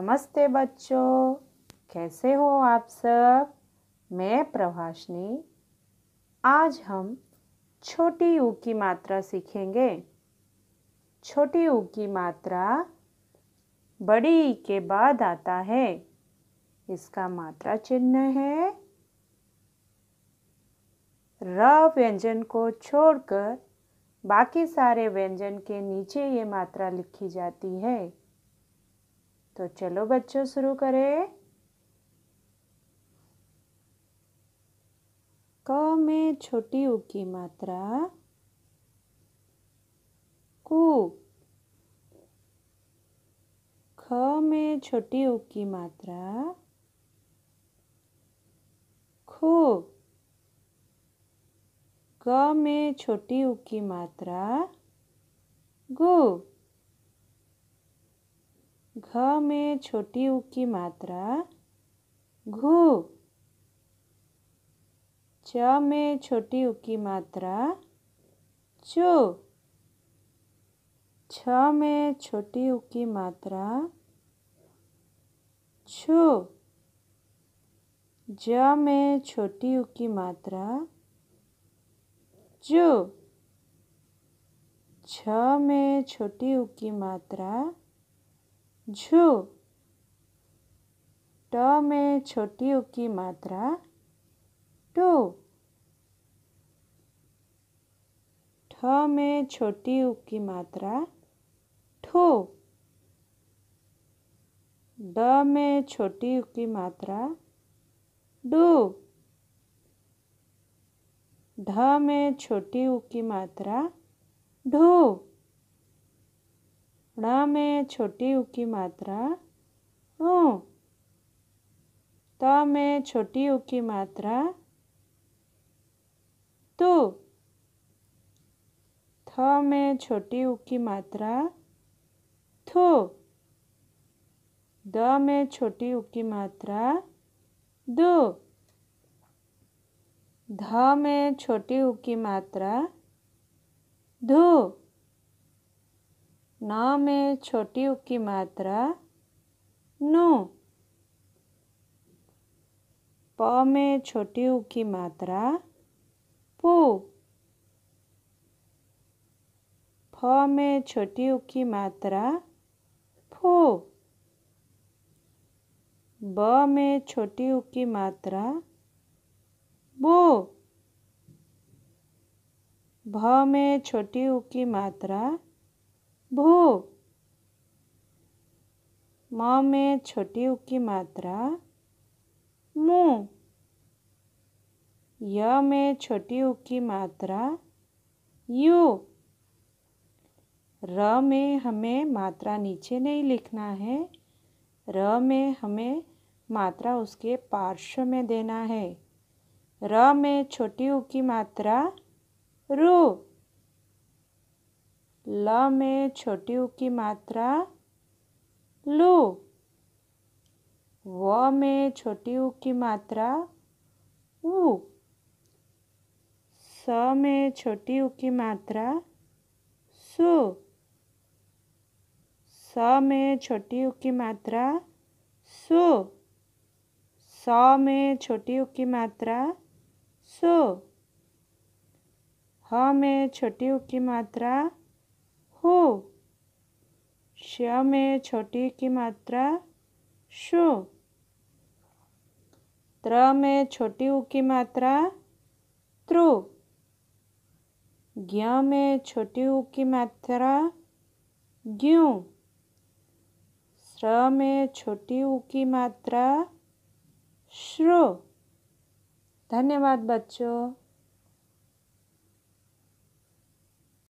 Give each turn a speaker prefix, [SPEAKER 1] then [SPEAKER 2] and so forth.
[SPEAKER 1] नमस्ते बच्चों कैसे हो आप सब मैं प्रभाषनी आज हम छोटी यू की मात्रा सीखेंगे छोटी यू की मात्रा बड़ी के बाद आता है इसका मात्रा चिन्ह है र व्यंजन को छोड़कर बाकी सारे व्यंजन के नीचे ये मात्रा लिखी जाती है तो चलो बच्चों शुरू करें क में छोटी उ की मात्रा कु ख में छोटी उ की मात्रा खो ग में छोटी उ की मात्रा घ में छोटी उ की मात्रा घू च में छोटी उ की मात्रा चु छ में छोटी उ की मात्रा छु ज में छोटी उ की मात्रा जु छ में छोटी उ की मात्रा झू ट में छोटी उ की मात्रा टू ठ में छोटी उ की मात्रा ठो ड में छोटी उ की मात्रा डू ढ में छोटी उ की मात्रा ढू ण में छोटी ऊ की मात्रा उ त तो में छोटी ऊ की मात्रा तू तो, थ तो में छोटी ऊ की मात्रा थू द में छोटी ऊ की मात्रा दो ध में छोटी ऊ की मात्रा धू न में छोटी उ की मात्रा नौ प में छोटी उ की मात्रा पु फ में छोटी उ की मात्रा फो ब में छोटी उ की मात्रा बो भ में छोटी उ की मात्रा भू म में छोटी उ की मात्रा मु य में छोटी उ की मात्रा यू र में हमें मात्रा नीचे नहीं लिखना है र में हमें मात्रा उसके पार्श्व में देना है र में छोटी उ की मात्रा रू में छोटी ऊ की मात्रा लु व में छोटी ऊ की मात्रा उ स में छोटी ऊ की मात्रा सु स में छोटी ऊ की मात्रा सु स में छोटी ऊ की मात्रा सु ह में छोटी ऊ की मात्रा हो श में छोटी की मात्रा शु त्र में छोटी ऊ की मात्रा त्रु ज्ञ में छोटी ऊ की मात्रा ग्यू स्र में छोटी ऊ की मात्रा श्रो धन्यवाद बच्चों